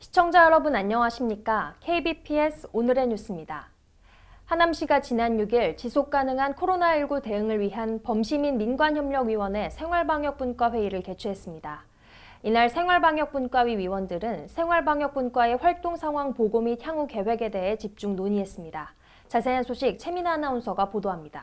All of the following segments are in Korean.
시청자 여러분 안녕하십니까? KBPS 오늘의 뉴스입니다. 하남시가 지난 6일 지속가능한 코로나19 대응을 위한 범시민 민관협력위원회 생활방역분과 회의를 개최했습니다. 이날 생활방역분과위 위원들은 생활방역분과의 활동 상황 보고 및 향후 계획에 대해 집중 논의했습니다. 자세한 소식 최민아 아나운서가 보도합니다.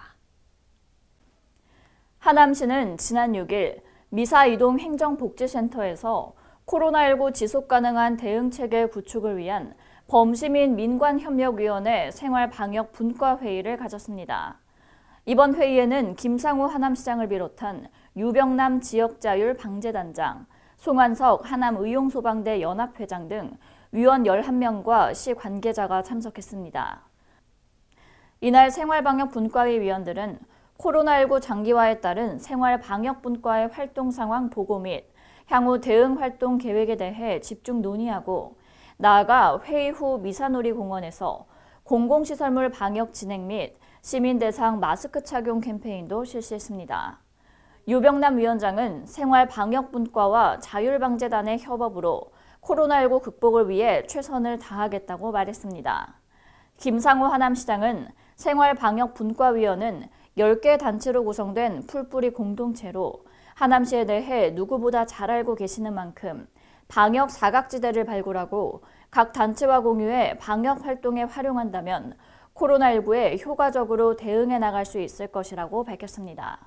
하남시는 지난 6일 미사이동행정복지센터에서 코로나19 지속 가능한 대응 체계 구축을 위한 범시민 민관협력위원회 생활방역분과회의를 가졌습니다. 이번 회의에는 김상우 하남시장을 비롯한 유병남 지역자율 방재단장, 송환석 하남의용소방대 연합회장 등 위원 11명과 시 관계자가 참석했습니다. 이날 생활방역분과회 위원들은 코로나19 장기화에 따른 생활방역분과의 활동 상황 보고 및 향후 대응 활동 계획에 대해 집중 논의하고 나아가 회의 후 미사놀이 공원에서 공공시설물 방역 진행 및 시민 대상 마스크 착용 캠페인도 실시했습니다. 유병남 위원장은 생활방역분과와 자율방재단의 협업으로 코로나19 극복을 위해 최선을 다하겠다고 말했습니다. 김상우 하남시장은 생활방역분과위원은 10개 단체로 구성된 풀뿌리 공동체로 하남시에 대해 누구보다 잘 알고 계시는 만큼 방역 사각지대를 발굴하고 각 단체와 공유해 방역 활동에 활용한다면 코로나19에 효과적으로 대응해 나갈 수 있을 것이라고 밝혔습니다.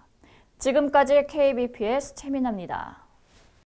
지금까지 KBPS 최민아입니다.